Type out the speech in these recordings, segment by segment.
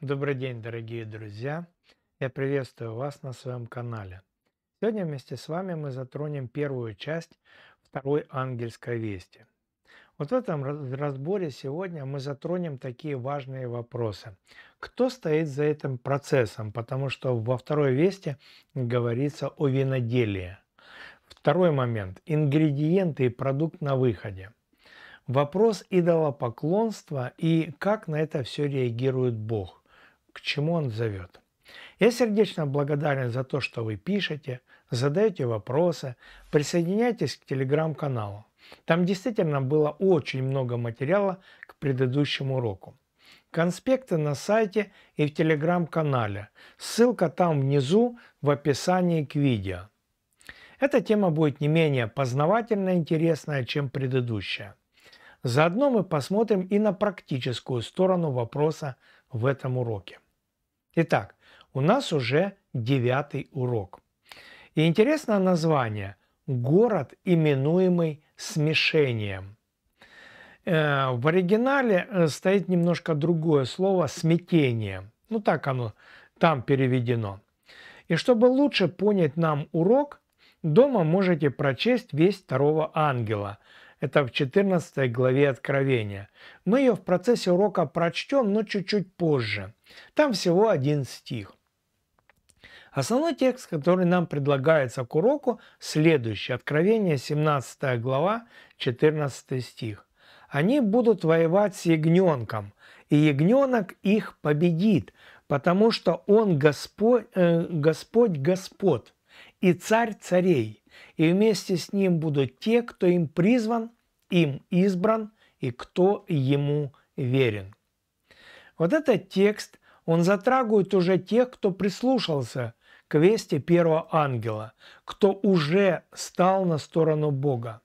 Добрый день, дорогие друзья! Я приветствую вас на своем канале. Сегодня вместе с вами мы затронем первую часть второй ангельской вести. Вот в этом разборе сегодня мы затронем такие важные вопросы. Кто стоит за этим процессом? Потому что во второй вести говорится о виноделии. Второй момент – ингредиенты и продукт на выходе – Вопрос идолопоклонства и как на это все реагирует Бог к чему он зовет. Я сердечно благодарен за то, что вы пишете, задаете вопросы, присоединяйтесь к телеграм-каналу. Там действительно было очень много материала к предыдущему уроку. Конспекты на сайте и в телеграм-канале. Ссылка там внизу в описании к видео. Эта тема будет не менее познавательно интересная, чем предыдущая. Заодно мы посмотрим и на практическую сторону вопроса в этом уроке. Итак, у нас уже девятый урок. И интересно название – город, именуемый смешением. Э, в оригинале э, стоит немножко другое слово «смятение». Ну так оно там переведено. И чтобы лучше понять нам урок, дома можете прочесть весь второго ангела – это в 14 главе Откровения. Мы ее в процессе урока прочтем, но чуть-чуть позже. Там всего один стих. Основной текст, который нам предлагается к уроку, следующий. Откровение, 17 глава, 14 стих. «Они будут воевать с ягненком, и ягненок их победит, потому что он Господь, э, Господь Господ и Царь царей, и вместе с ним будут те, кто им призван, им избран и кто ему верен. Вот этот текст, он затрагивает уже тех, кто прислушался к вести первого ангела, кто уже стал на сторону Бога.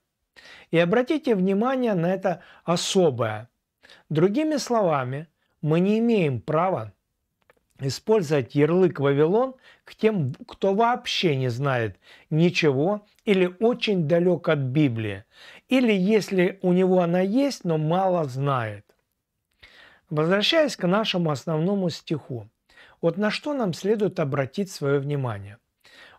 И обратите внимание на это особое. Другими словами, мы не имеем права использовать ярлык Вавилон к тем, кто вообще не знает ничего или очень далек от Библии, или если у него она есть, но мало знает. Возвращаясь к нашему основному стиху, вот на что нам следует обратить свое внимание.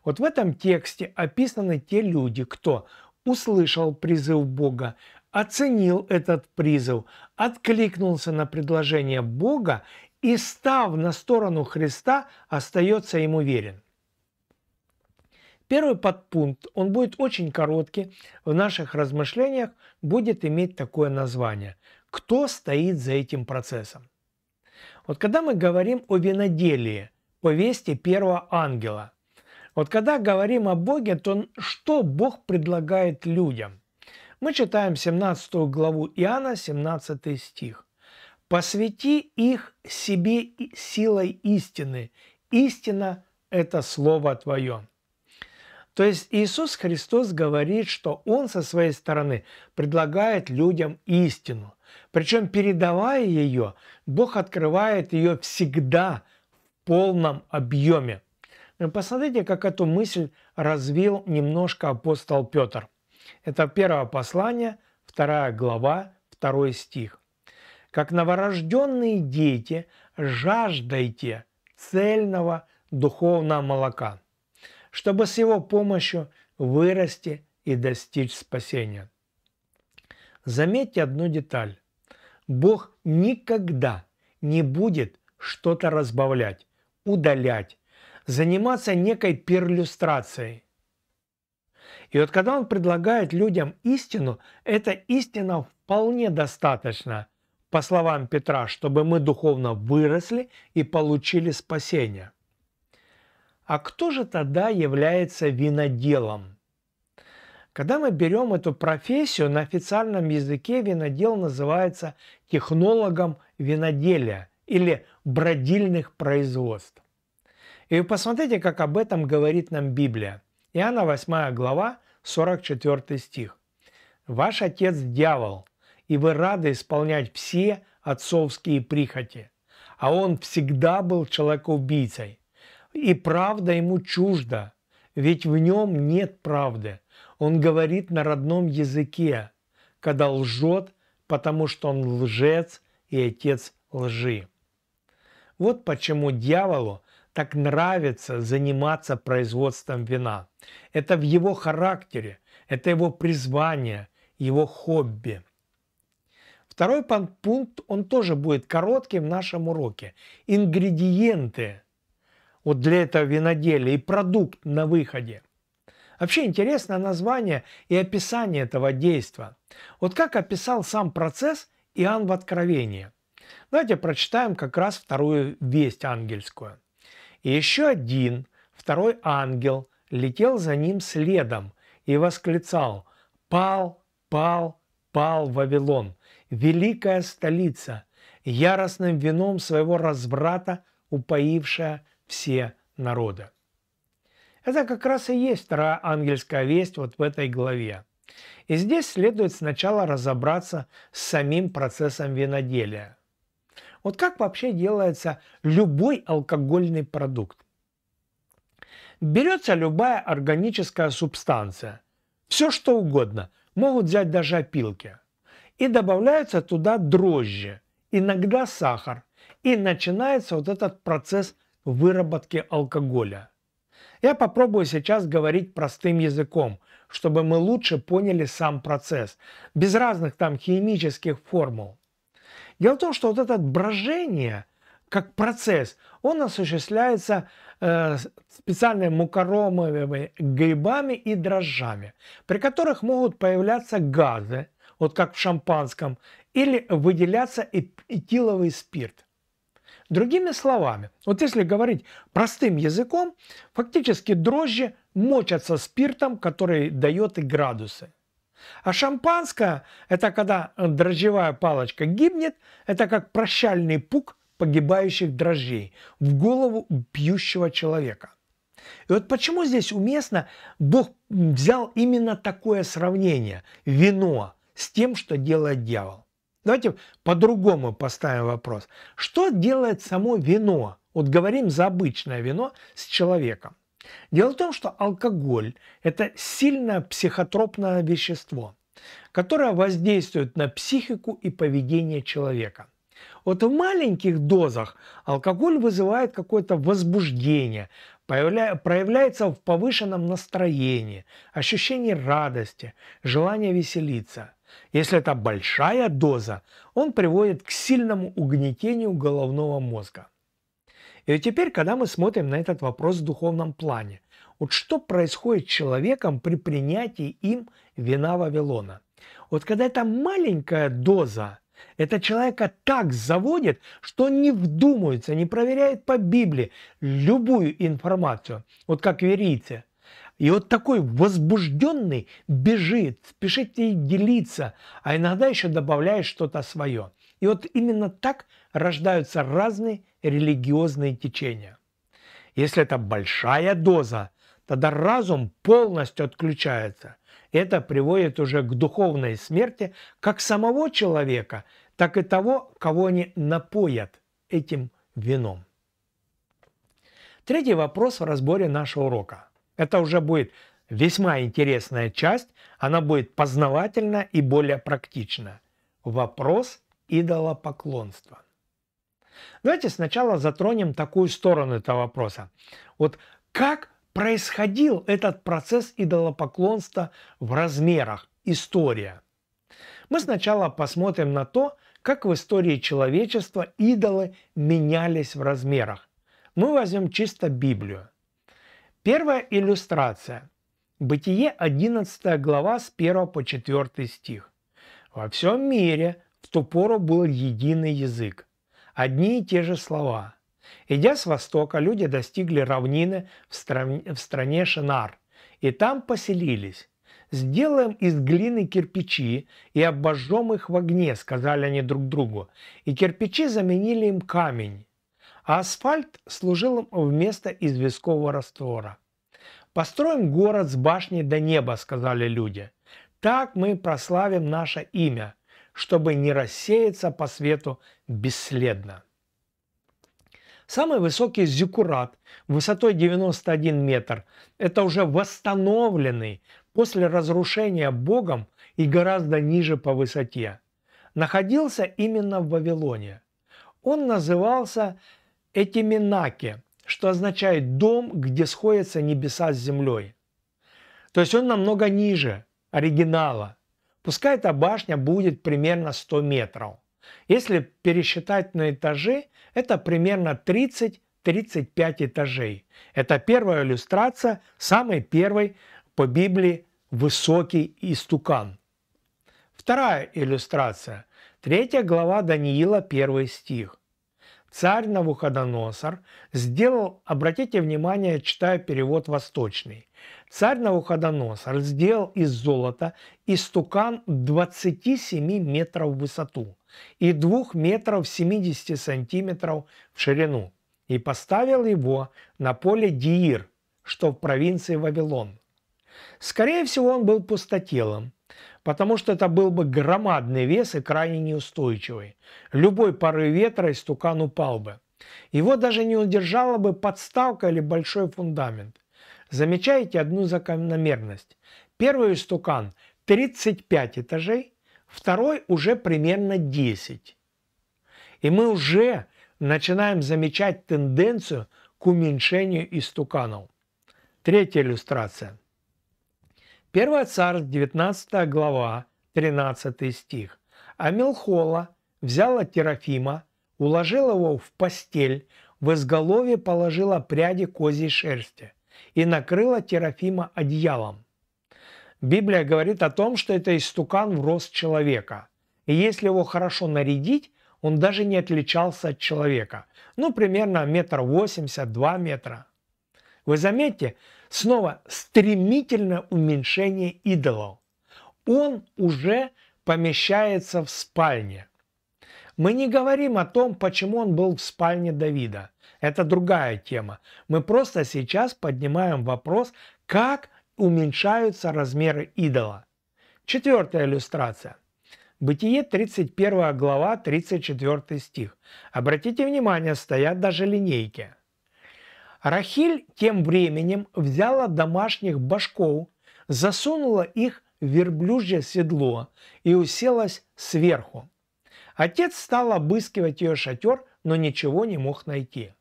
Вот в этом тексте описаны те люди, кто услышал призыв Бога, оценил этот призыв, откликнулся на предложение Бога и, став на сторону Христа, остается ему верен. Первый подпункт, он будет очень короткий, в наших размышлениях будет иметь такое название. Кто стоит за этим процессом? Вот когда мы говорим о виноделии, о вести первого ангела, вот когда говорим о Боге, то что Бог предлагает людям? Мы читаем 17 главу Иоанна, 17 стих. «Посвяти их себе силой истины. Истина – это Слово Твое». То есть Иисус Христос говорит, что Он со своей стороны предлагает людям истину. Причем передавая ее, Бог открывает ее всегда в полном объеме. Э, посмотрите, как эту мысль развил немножко апостол Петр. Это первое послание, вторая глава, второй стих. «Как новорожденные дети, жаждайте цельного духовного молока» чтобы с его помощью вырасти и достичь спасения. Заметьте одну деталь. Бог никогда не будет что-то разбавлять, удалять, заниматься некой перлюстрацией. И вот когда он предлагает людям истину, эта истина вполне достаточно, по словам Петра, чтобы мы духовно выросли и получили спасение. А кто же тогда является виноделом? Когда мы берем эту профессию, на официальном языке винодел называется технологом виноделия или бродильных производств. И посмотрите, как об этом говорит нам Библия. Иоанна 8 глава, 44 стих. «Ваш отец – дьявол, и вы рады исполнять все отцовские прихоти, а он всегда был человекоубийцей, и правда ему чужда, ведь в нем нет правды. Он говорит на родном языке, когда лжет, потому что он лжец и отец лжи. Вот почему дьяволу так нравится заниматься производством вина. Это в его характере, это его призвание, его хобби. Второй пункт, он тоже будет короткий в нашем уроке. Ингредиенты вот для этого виноделия и продукт на выходе. Вообще интересно название и описание этого действия. Вот как описал сам процесс Иоанн в Откровении. Давайте прочитаем как раз вторую весть ангельскую. «И еще один, второй ангел, летел за ним следом и восклицал «Пал, пал, пал Вавилон, великая столица, яростным вином своего разврата, упоившая все народы. Это как раз и есть вторая ангельская весть вот в этой главе. И здесь следует сначала разобраться с самим процессом виноделия. Вот как вообще делается любой алкогольный продукт? Берется любая органическая субстанция, все что угодно, могут взять даже опилки, и добавляются туда дрожжи, иногда сахар, и начинается вот этот процесс выработки алкоголя. Я попробую сейчас говорить простым языком, чтобы мы лучше поняли сам процесс, без разных там химических формул. Дело в том, что вот это брожение, как процесс, он осуществляется э, специальными мукоромовыми грибами и дрожжами, при которых могут появляться газы, вот как в шампанском, или выделяться этиловый спирт. Другими словами, вот если говорить простым языком, фактически дрожжи мочатся спиртом, который дает и градусы. А шампанское – это когда дрожжевая палочка гибнет, это как прощальный пук погибающих дрожжей в голову пьющего человека. И вот почему здесь уместно Бог взял именно такое сравнение – вино с тем, что делает дьявол. Давайте по-другому поставим вопрос. Что делает само вино? Вот говорим за обычное вино с человеком. Дело в том, что алкоголь – это сильное психотропное вещество, которое воздействует на психику и поведение человека. Вот в маленьких дозах алкоголь вызывает какое-то возбуждение, проявляется в повышенном настроении, ощущении радости, желание веселиться – если это большая доза, он приводит к сильному угнетению головного мозга. И теперь, когда мы смотрим на этот вопрос в духовном плане, вот что происходит с человеком при принятии им вина Вавилона? Вот когда это маленькая доза, это человека так заводит, что он не вдумывается, не проверяет по Библии любую информацию. Вот как верите – и вот такой возбужденный бежит, спешит ей делиться, а иногда еще добавляет что-то свое. И вот именно так рождаются разные религиозные течения. Если это большая доза, тогда разум полностью отключается. Это приводит уже к духовной смерти как самого человека, так и того, кого они напоят этим вином. Третий вопрос в разборе нашего урока – это уже будет весьма интересная часть, она будет познавательна и более практична. Вопрос идолопоклонства. Давайте сначала затронем такую сторону этого вопроса. Вот как происходил этот процесс идолопоклонства в размерах, история. Мы сначала посмотрим на то, как в истории человечества идолы менялись в размерах. Мы возьмем чисто Библию. Первая иллюстрация. Бытие 11 глава с 1 по 4 стих. Во всем мире в ту пору был единый язык. Одни и те же слова. Идя с востока, люди достигли равнины в, в стране Шинар, и там поселились. «Сделаем из глины кирпичи и обожжем их в огне», — сказали они друг другу. И кирпичи заменили им камень а асфальт служил вместо известкового раствора. «Построим город с башни до неба», – сказали люди. «Так мы прославим наше имя, чтобы не рассеяться по свету бесследно». Самый высокий зиккурат высотой 91 метр – это уже восстановленный после разрушения Богом и гораздо ниже по высоте. Находился именно в Вавилоне. Он назывался Этими наки, что означает дом, где сходятся небеса с землей. То есть он намного ниже оригинала. Пускай эта башня будет примерно 100 метров. Если пересчитать на этажи, это примерно 30-35 этажей. Это первая иллюстрация, самый первый по Библии высокий истукан. Вторая иллюстрация. Третья глава Даниила, первый стих царь Навуходоносор сделал, обратите внимание, читая перевод восточный, царь Навуходоносор сделал из золота истукан 27 метров в высоту и 2 метров 70 сантиметров в ширину и поставил его на поле Диир, что в провинции Вавилон. Скорее всего, он был пустотелом – потому что это был бы громадный вес и крайне неустойчивый. Любой порыв ветра истукан упал бы. Его даже не удержала бы подставка или большой фундамент. Замечаете одну закономерность. Первый истукан 35 этажей, второй уже примерно 10. И мы уже начинаем замечать тенденцию к уменьшению истуканов. Третья иллюстрация – 1 Царств, 19 глава, 13 стих. А Мелхола взяла Терафима, уложила его в постель, в изголовье положила пряди козьей шерсти и накрыла Терафима одеялом. Библия говорит о том, что это истукан в рост человека. И если его хорошо нарядить, он даже не отличался от человека. Ну, примерно метр восемьдесят, два метра. Вы заметьте, Снова стремительное уменьшение идола. Он уже помещается в спальне. Мы не говорим о том, почему он был в спальне Давида. Это другая тема. Мы просто сейчас поднимаем вопрос, как уменьшаются размеры идола. Четвертая иллюстрация. Бытие 31 глава 34 стих. Обратите внимание, стоят даже линейки. Рахиль тем временем взяла домашних башков, засунула их в верблюжье седло и уселась сверху. Отец стал обыскивать ее шатер, но ничего не мог найти.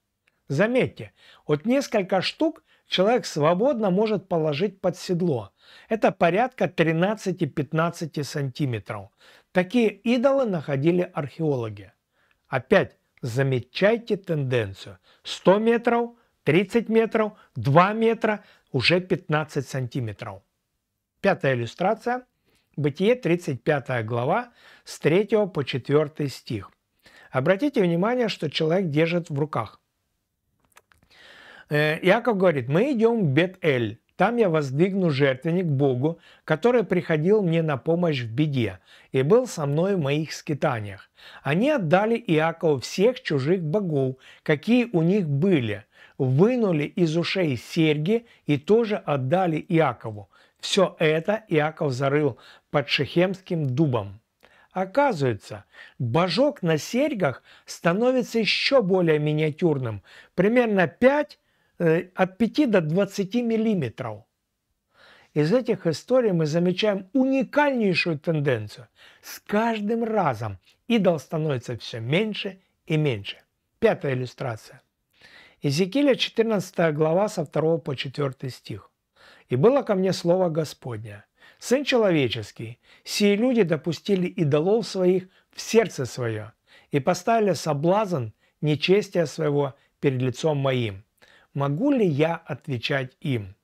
Заметьте, от несколько штук человек свободно может положить под седло. Это порядка 13-15 сантиметров. Такие идолы находили археологи. Опять замечайте тенденцию. 100 метров – 30 метров, 2 метра, уже 15 сантиметров. Пятая иллюстрация. Бытие, 35 глава, с 3 по 4 стих. Обратите внимание, что человек держит в руках. Э, Иаков говорит, мы идем в Бет-Эль, там я воздвигну жертвенник Богу, который приходил мне на помощь в беде и был со мной в моих скитаниях. Они отдали Иакову всех чужих богов, какие у них были, вынули из ушей серьги и тоже отдали Иакову. Все это Иаков зарыл под шехемским дубом. Оказывается, божок на серьгах становится еще более миниатюрным, примерно 5, э, от 5 до 20 миллиметров. Из этих историй мы замечаем уникальнейшую тенденцию. С каждым разом идол становится все меньше и меньше. Пятая иллюстрация. Иезекииля 14 глава со 2 по 4 стих. «И было ко мне слово Господня, Сын человеческий, сие люди допустили идолов своих в сердце свое и поставили соблазн нечестия своего перед лицом моим. Могу ли я отвечать им?»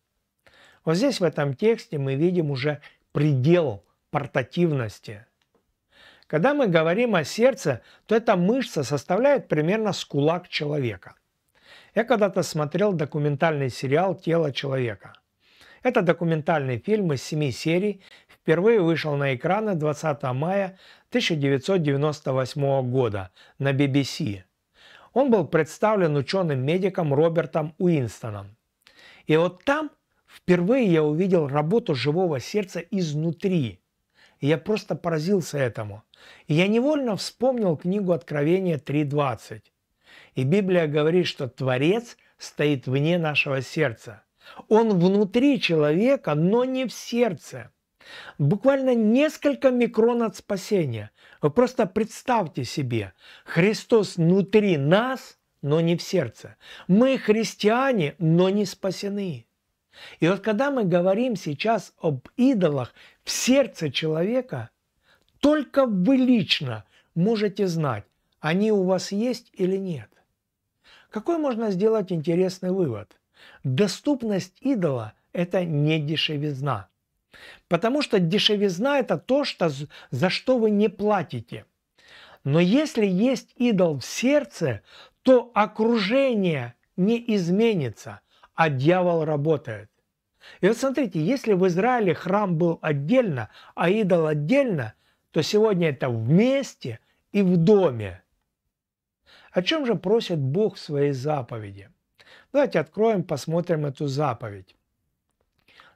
Вот здесь в этом тексте мы видим уже предел портативности. Когда мы говорим о сердце, то эта мышца составляет примерно с кулак человека. Я когда-то смотрел документальный сериал «Тело человека». Это документальный фильм из семи серий, впервые вышел на экраны 20 мая 1998 года на BBC. Он был представлен ученым-медиком Робертом Уинстоном. И вот там впервые я увидел работу живого сердца изнутри. И я просто поразился этому. И я невольно вспомнил книгу «Откровение 3.20». И Библия говорит, что Творец стоит вне нашего сердца. Он внутри человека, но не в сердце. Буквально несколько микрон от спасения. Вы просто представьте себе, Христос внутри нас, но не в сердце. Мы христиане, но не спасены. И вот когда мы говорим сейчас об идолах в сердце человека, только вы лично можете знать, они у вас есть или нет. Какой можно сделать интересный вывод? Доступность идола – это не дешевизна. Потому что дешевизна – это то, что, за что вы не платите. Но если есть идол в сердце, то окружение не изменится, а дьявол работает. И вот смотрите, если в Израиле храм был отдельно, а идол отдельно, то сегодня это вместе и в доме. О чем же просит Бог в своей заповеди? Давайте откроем, посмотрим эту заповедь.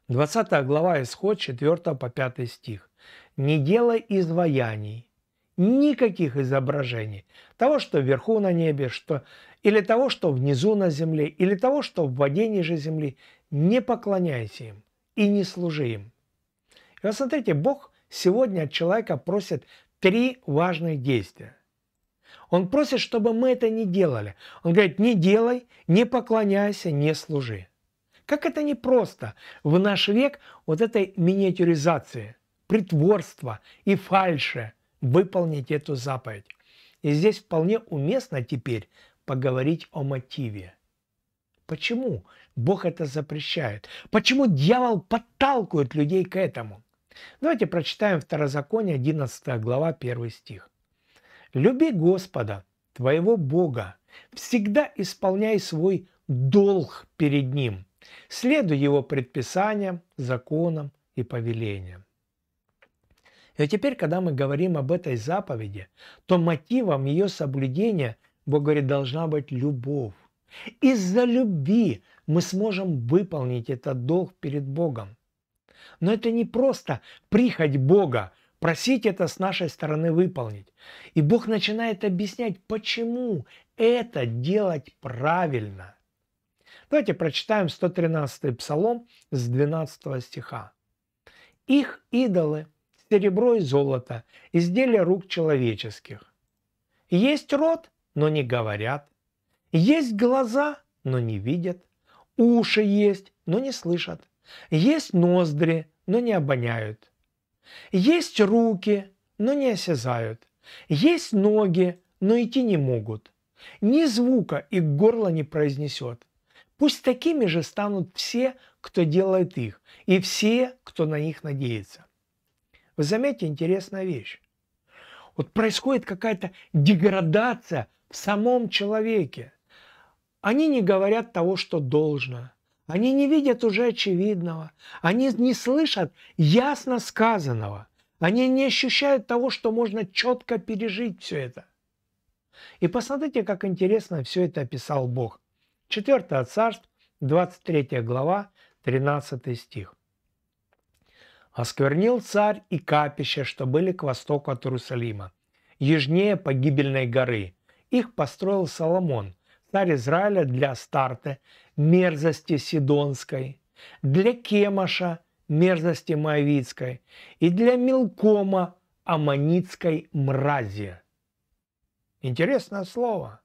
20 глава, исход 4 по 5 стих. «Не делай изваяний, никаких изображений того, что вверху на небе, что или того, что внизу на земле, или того, что в воде ниже земли. Не поклоняйся им и не служи им». И вот смотрите, Бог сегодня от человека просит три важных действия – он просит, чтобы мы это не делали. Он говорит, не делай, не поклоняйся, не служи. Как это непросто в наш век вот этой миниатюризации, притворства и фальши выполнить эту заповедь. И здесь вполне уместно теперь поговорить о мотиве. Почему Бог это запрещает? Почему дьявол подталкивает людей к этому? Давайте прочитаем Второзаконие, 11 глава, 1 стих. Люби Господа, твоего Бога, всегда исполняй свой долг перед Ним, следуй Его предписаниям, законам и повелениям. И теперь, когда мы говорим об этой заповеди, то мотивом ее соблюдения, Бог говорит, должна быть любовь. Из-за любви мы сможем выполнить этот долг перед Богом. Но это не просто прихоть Бога, просить это с нашей стороны выполнить. И Бог начинает объяснять, почему это делать правильно. Давайте прочитаем 113 Псалом с 12 стиха. «Их идолы – серебро и золото, изделия рук человеческих. Есть рот, но не говорят, есть глаза, но не видят, уши есть, но не слышат, есть ноздри, но не обоняют, есть руки, но не осязают. Есть ноги, но идти не могут. Ни звука и горло не произнесет. Пусть такими же станут все, кто делает их, и все, кто на них надеется. Вы заметите интересная вещь. Вот происходит какая-то деградация в самом человеке. Они не говорят того, что должно. Они не видят уже очевидного. Они не слышат ясно сказанного. Они не ощущают того, что можно четко пережить все это. И посмотрите, как интересно все это описал Бог. 4 царств, 23 глава, 13 стих. «Осквернил царь и капища, что были к востоку от Иерусалима, ежнее погибельной горы. Их построил Соломон – царь Израиля для старта мерзости Сидонской, для Кемаша, мерзости Моавицкой и для Мелкома, аммонитской мрази. Интересное слово.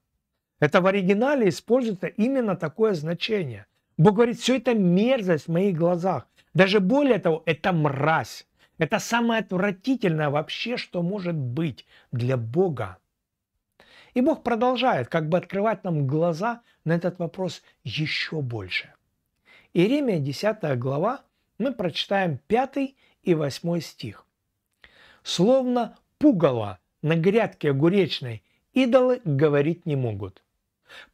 Это в оригинале используется именно такое значение. Бог говорит, все это мерзость в моих глазах. Даже более того, это мразь. Это самое отвратительное вообще, что может быть для Бога. И Бог продолжает как бы открывать нам глаза на этот вопрос еще больше. Иеремия 10 глава, мы прочитаем 5 и 8 стих. «Словно пугало на грядке огуречной идолы говорить не могут.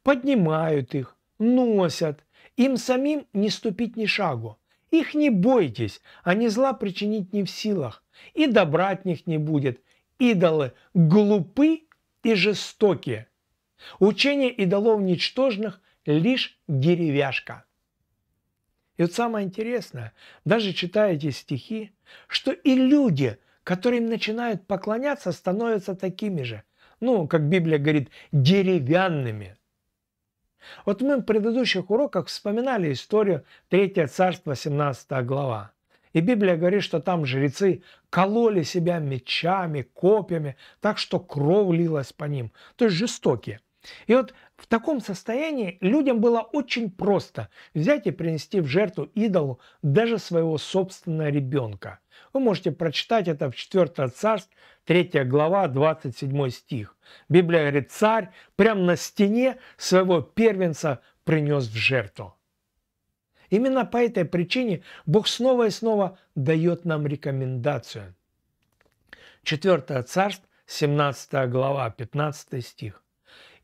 Поднимают их, носят, им самим не ступить ни шагу. Их не бойтесь, они зла причинить не в силах, и добрать них не будет. Идолы глупы и жестокие. Учение идолов ничтожных – лишь деревяшка. И вот самое интересное, даже читая эти стихи, что и люди, которым начинают поклоняться, становятся такими же, ну, как Библия говорит, деревянными. Вот мы в предыдущих уроках вспоминали историю 3 царство 17 глава. И Библия говорит, что там жрецы кололи себя мечами, копьями, так что кровь лилась по ним. То есть жестокие. И вот в таком состоянии людям было очень просто взять и принести в жертву идолу даже своего собственного ребенка. Вы можете прочитать это в 4 царств, 3 глава, 27 стих. Библия говорит, царь прямо на стене своего первенца принес в жертву. Именно по этой причине Бог снова и снова дает нам рекомендацию. 4 Царств, 17 глава, 15 стих.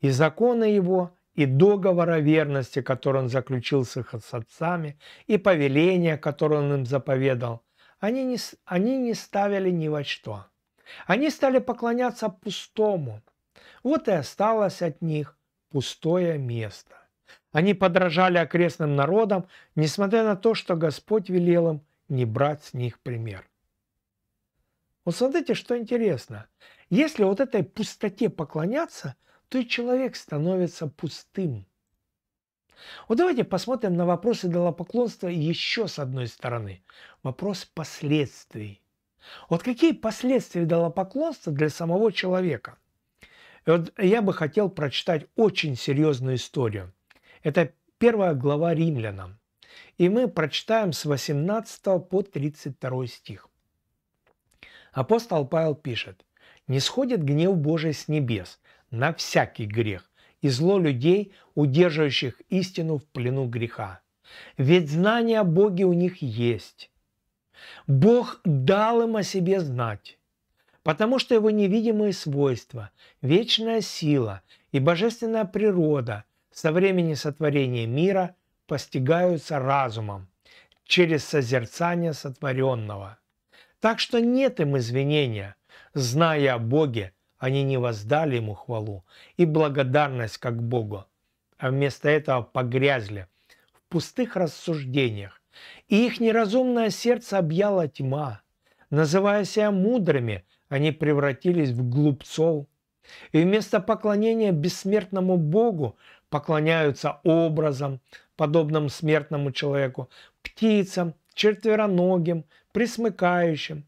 «И законы его, и договора верности, который он заключил с их отцами, и повеления, которые он им заповедал, они не, они не ставили ни во что. Они стали поклоняться пустому. Вот и осталось от них пустое место. Они подражали окрестным народам, несмотря на то, что Господь велел им не брать с них пример. Вот смотрите, что интересно. Если вот этой пустоте поклоняться, то и человек становится пустым. Вот давайте посмотрим на вопросы идолопоклонства еще с одной стороны. Вопрос последствий. Вот какие последствия идолопоклонства для самого человека? И вот я бы хотел прочитать очень серьезную историю – это первая глава римлянам. И мы прочитаем с 18 по 32 стих. Апостол Павел пишет, «Не сходит гнев Божий с небес на всякий грех и зло людей, удерживающих истину в плену греха. Ведь знание о Боге у них есть. Бог дал им о себе знать, потому что его невидимые свойства, вечная сила и божественная природа – со времени сотворения мира постигаются разумом через созерцание сотворенного. Так что нет им извинения, зная о Боге, они не воздали ему хвалу и благодарность как Богу, а вместо этого погрязли в пустых рассуждениях, и их неразумное сердце объяло тьма. Называя себя мудрыми, они превратились в глупцов, и вместо поклонения бессмертному Богу поклоняются образам, подобным смертному человеку, птицам, четвероногим, присмыкающим.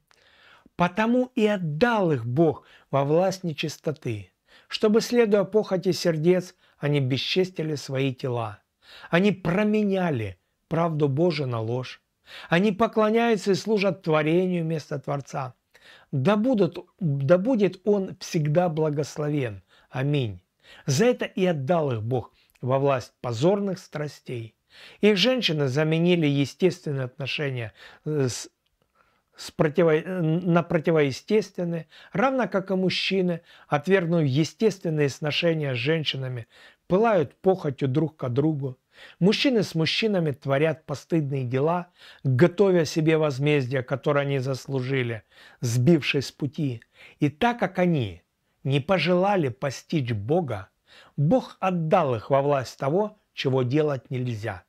Потому и отдал их Бог во власть нечистоты, чтобы, следуя похоти сердец, они бесчестили свои тела. Они променяли правду Божию на ложь. Они поклоняются и служат творению вместо Творца. Да, будут, да будет Он всегда благословен. Аминь. За это и отдал их Бог во власть позорных страстей. Их женщины заменили естественные отношения э, с, с противо, э, на противоестественные, равно как и мужчины, отвергнув естественные отношения с женщинами, пылают похотью друг к другу. Мужчины с мужчинами творят постыдные дела, готовя себе возмездие, которое они заслужили, сбившись с пути. И так как они не пожелали постичь Бога, Бог отдал их во власть того, чего делать нельзя.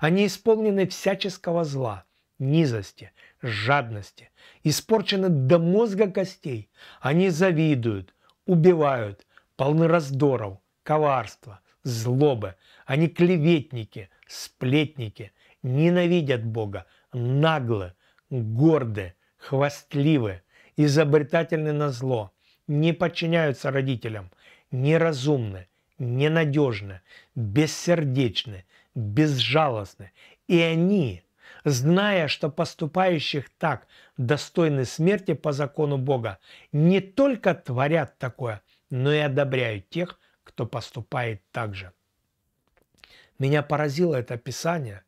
Они исполнены всяческого зла, низости, жадности, испорчены до мозга костей. Они завидуют, убивают, полны раздоров, коварства, злобы. Они клеветники, сплетники, ненавидят Бога, наглы, горды, хвастливы, изобретательны на зло, не подчиняются родителям, неразумно, ненадежно, бессердечно, безжалостно. И они, зная, что поступающих так достойны смерти по закону Бога, не только творят такое, но и одобряют тех, кто поступает так же. Меня поразило это Писание.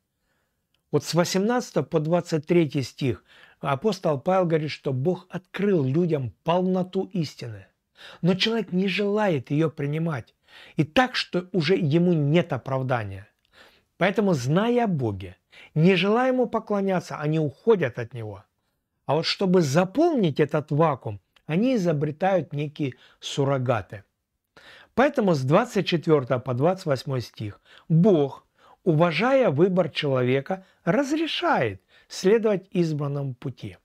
Вот с 18 по 23 стих апостол Павел говорит, что Бог открыл людям полноту истины. Но человек не желает ее принимать. И так, что уже ему нет оправдания. Поэтому, зная о Боге, не желая ему поклоняться, они уходят от него. А вот чтобы заполнить этот вакуум, они изобретают некие суррогаты. Поэтому с 24 по 28 стих Бог, уважая выбор человека, разрешает следовать избранному пути.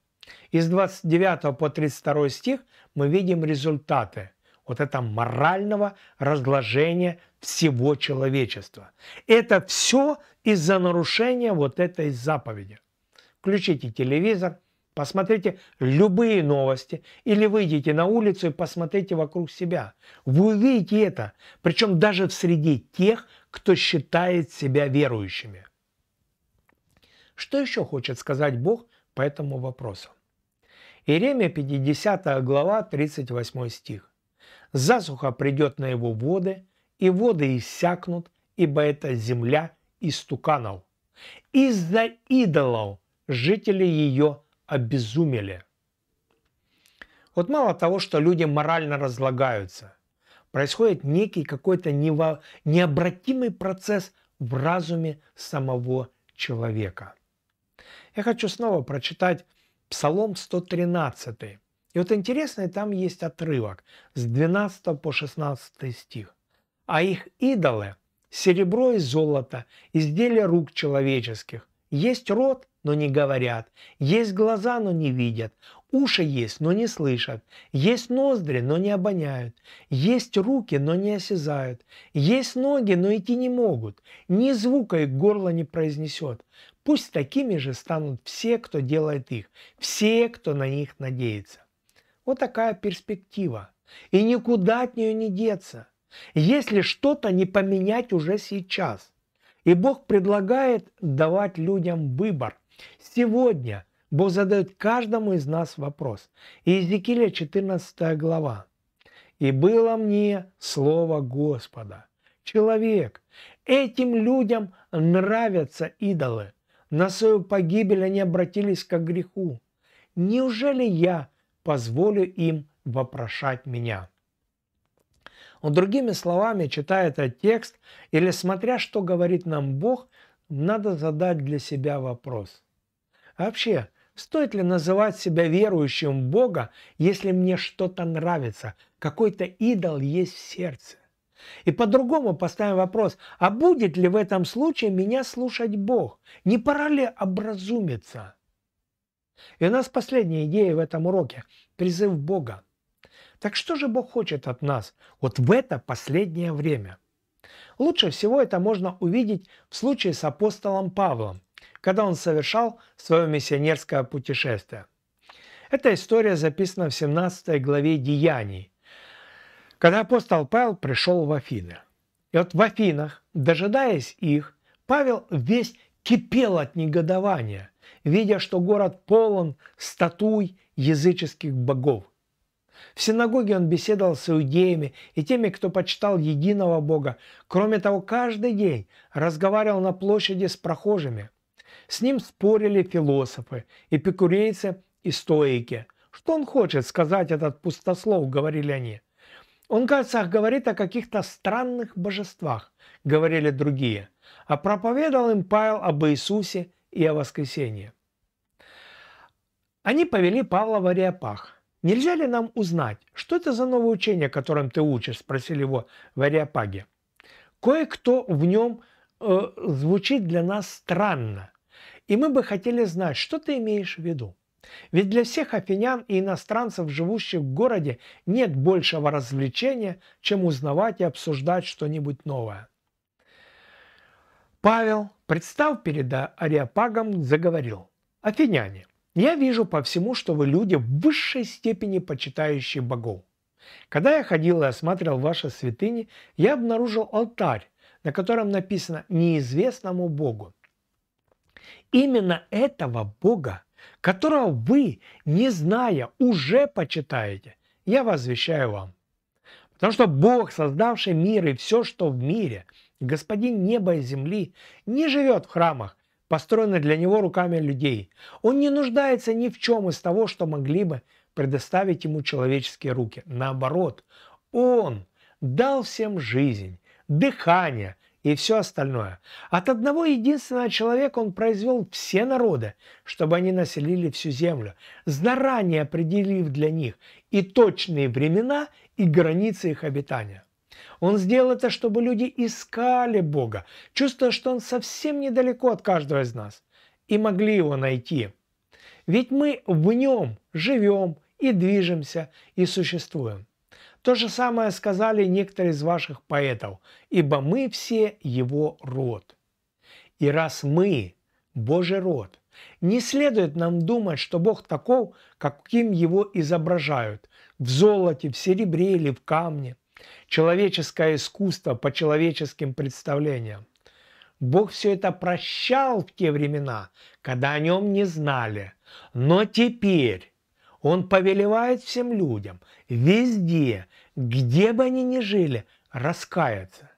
Из 29 по 32 стих мы видим результаты вот этого морального разложения всего человечества. Это все из-за нарушения вот этой заповеди. Включите телевизор, посмотрите любые новости или выйдите на улицу и посмотрите вокруг себя. Вы увидите это, причем даже в среде тех, кто считает себя верующими. Что еще хочет сказать Бог по этому вопросу? Иеремия 50 глава 38 стих. «Засуха придет на его воды, и воды иссякнут, ибо это земля истуканов. Из-за идолов жители ее обезумели». Вот мало того, что люди морально разлагаются, происходит некий какой-то необратимый процесс в разуме самого человека. Я хочу снова прочитать Псалом 113. И вот интересный там есть отрывок с 12 по 16 стих. «А их идолы – серебро и золото, изделия рук человеческих. Есть рот, но не говорят, есть глаза, но не видят, уши есть, но не слышат, есть ноздри, но не обоняют, есть руки, но не осязают, есть ноги, но идти не могут, ни звука их горло не произнесет. Пусть такими же станут все, кто делает их, все, кто на них надеется. Вот такая перспектива. И никуда от нее не деться, если что-то не поменять уже сейчас. И Бог предлагает давать людям выбор. Сегодня Бог задает каждому из нас вопрос. Иезекииля 14 глава. «И было мне слово Господа». Человек, этим людям нравятся идолы на свою погибель они обратились к греху. Неужели я позволю им вопрошать меня? Он другими словами, читая этот текст или смотря, что говорит нам Бог, надо задать для себя вопрос. вообще, стоит ли называть себя верующим в Бога, если мне что-то нравится, какой-то идол есть в сердце? И по-другому поставим вопрос, а будет ли в этом случае меня слушать Бог? Не пора ли образумиться? И у нас последняя идея в этом уроке – призыв Бога. Так что же Бог хочет от нас вот в это последнее время? Лучше всего это можно увидеть в случае с апостолом Павлом, когда он совершал свое миссионерское путешествие. Эта история записана в 17 главе Деяний – когда апостол Павел пришел в Афины. И вот в Афинах, дожидаясь их, Павел весь кипел от негодования, видя, что город полон статуй языческих богов. В синагоге он беседовал с иудеями и теми, кто почитал единого Бога. Кроме того, каждый день разговаривал на площади с прохожими. С ним спорили философы, эпикурейцы и стоики. «Что он хочет сказать, этот пустослов?» – говорили они – он, кажется, говорит о каких-то странных божествах, говорили другие, а проповедовал им Павел об Иисусе и о воскресении. Они повели Павла в Ариапах. «Нельзя ли нам узнать, что это за новое учение, которым ты учишь?» – спросили его в Ариапаге. Кое-кто в нем э, звучит для нас странно, и мы бы хотели знать, что ты имеешь в виду. Ведь для всех афинян и иностранцев, живущих в городе, нет большего развлечения, чем узнавать и обсуждать что-нибудь новое. Павел, представ перед Ариапагом, заговорил. «Афиняне, я вижу по всему, что вы люди в высшей степени почитающие богов. Когда я ходил и осматривал ваши святыни, я обнаружил алтарь, на котором написано «неизвестному Богу». Именно этого Бога которого вы, не зная, уже почитаете, я возвещаю вам. Потому что Бог, создавший мир и все, что в мире, Господин неба и земли, не живет в храмах, построенных для него руками людей. Он не нуждается ни в чем из того, что могли бы предоставить ему человеческие руки. Наоборот, он дал всем жизнь, дыхание – и все остальное. От одного единственного человека он произвел все народы, чтобы они населили всю землю, заранее определив для них и точные времена, и границы их обитания. Он сделал это, чтобы люди искали Бога, чувствуя, что Он совсем недалеко от каждого из нас, и могли Его найти. Ведь мы в Нем живем и движемся, и существуем. То же самое сказали некоторые из ваших поэтов, ибо мы все его род. И раз мы – Божий род, не следует нам думать, что Бог таков, каким его изображают – в золоте, в серебре или в камне. Человеческое искусство по человеческим представлениям. Бог все это прощал в те времена, когда о нем не знали. Но теперь он повелевает всем людям, везде, где бы они ни жили, раскаяться,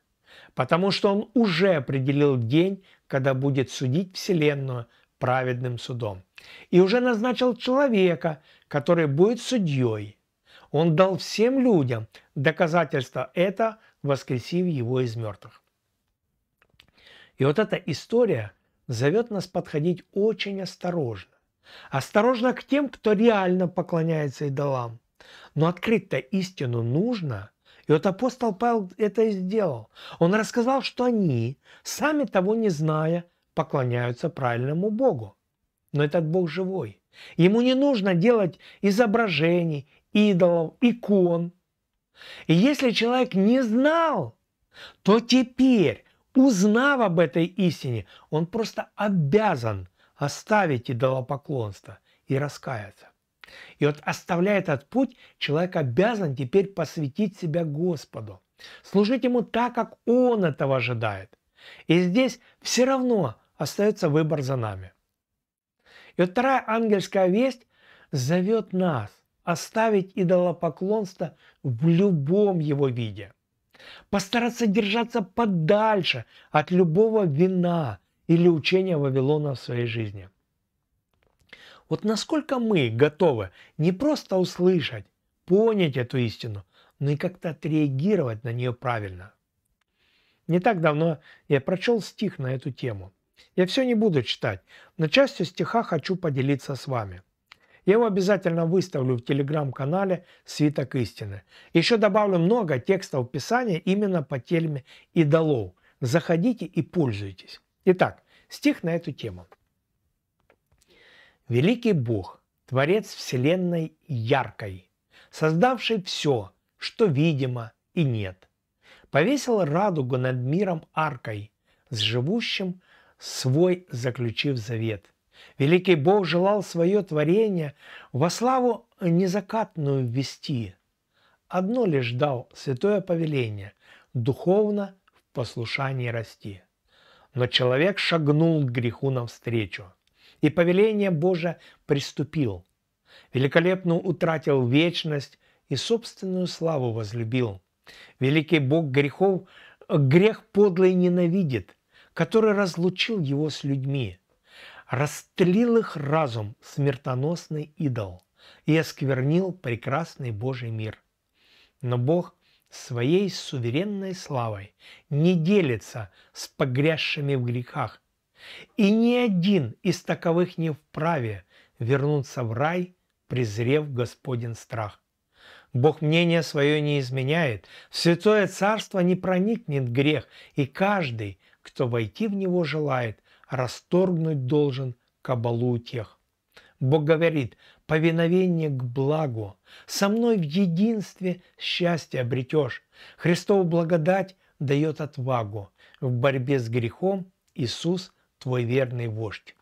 потому что Он уже определил день, когда будет судить Вселенную праведным судом. И уже назначил человека, который будет судьей. Он дал всем людям доказательство это, воскресив его из мертвых. И вот эта история зовет нас подходить очень осторожно Осторожно к тем, кто реально поклоняется идолам. Но открыть-то истину нужно. И вот апостол Павел это и сделал. Он рассказал, что они, сами того не зная, поклоняются правильному Богу. Но этот Бог живой. Ему не нужно делать изображений, идолов, икон. И если человек не знал, то теперь, узнав об этой истине, он просто обязан – оставить идолопоклонство и раскаяться. И вот оставляя этот путь, человек обязан теперь посвятить себя Господу, служить Ему так, как Он этого ожидает. И здесь все равно остается выбор за нами. И вот вторая ангельская весть зовет нас оставить идолопоклонство в любом его виде. Постараться держаться подальше от любого вина, или учения Вавилона в своей жизни. Вот насколько мы готовы не просто услышать, понять эту истину, но и как-то отреагировать на нее правильно. Не так давно я прочел стих на эту тему. Я все не буду читать, но частью стиха хочу поделиться с вами. Я его обязательно выставлю в телеграм-канале «Свиток истины». Еще добавлю много текстов Писания именно по теме идолов. Заходите и пользуйтесь. Итак, стих на эту тему. «Великий Бог, Творец Вселенной яркой, создавший все, что видимо и нет, повесил радугу над миром аркой, с живущим свой заключив завет. Великий Бог желал свое творение во славу незакатную ввести. Одно лишь дал святое повеление – духовно в послушании расти – но человек шагнул к греху навстречу и повеление Божие приступил. Великолепно утратил вечность и собственную славу возлюбил. Великий Бог грехов грех подлый ненавидит, который разлучил его с людьми. Растлил их разум смертоносный идол и осквернил прекрасный Божий мир. Но Бог своей суверенной славой не делится с погрязшими в грехах, и ни один из таковых не вправе вернуться в рай, презрев Господен страх. Бог мнение свое не изменяет, в святое царство не проникнет грех, и каждый, кто войти в него желает, расторгнуть должен кабалу тех. Бог говорит, повиновение к благу. Со мной в единстве счастье обретешь. Христова благодать дает отвагу. В борьбе с грехом Иисус твой верный вождь.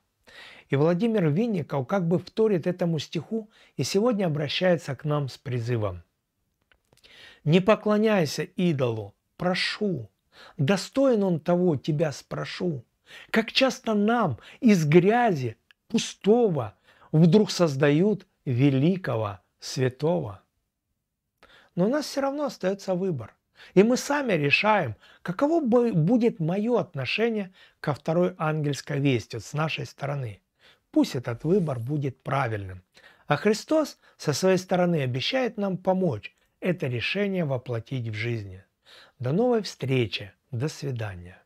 И Владимир Винников как бы вторит этому стиху и сегодня обращается к нам с призывом. «Не поклоняйся идолу, прошу, достоин он того, тебя спрошу, как часто нам из грязи, пустого, вдруг создают великого святого. Но у нас все равно остается выбор. И мы сами решаем, каково будет мое отношение ко второй ангельской вести вот с нашей стороны. Пусть этот выбор будет правильным. А Христос со своей стороны обещает нам помочь это решение воплотить в жизни. До новой встречи. До свидания.